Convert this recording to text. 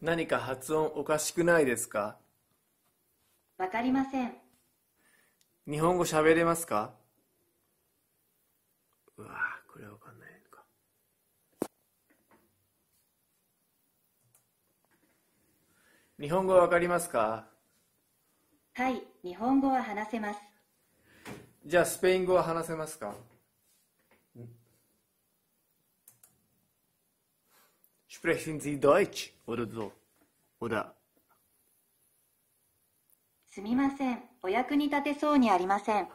何か発音おかしくないですかわかりません。日本語喋れますかうわぁ、これわかんないのか。日本語わかりますかはい、日本語は話せます。じゃあ、スペイン語は話せますかうん Sprechen Sie Deutsch? Oder so. Oder. すみません。お役に立てそうにありません。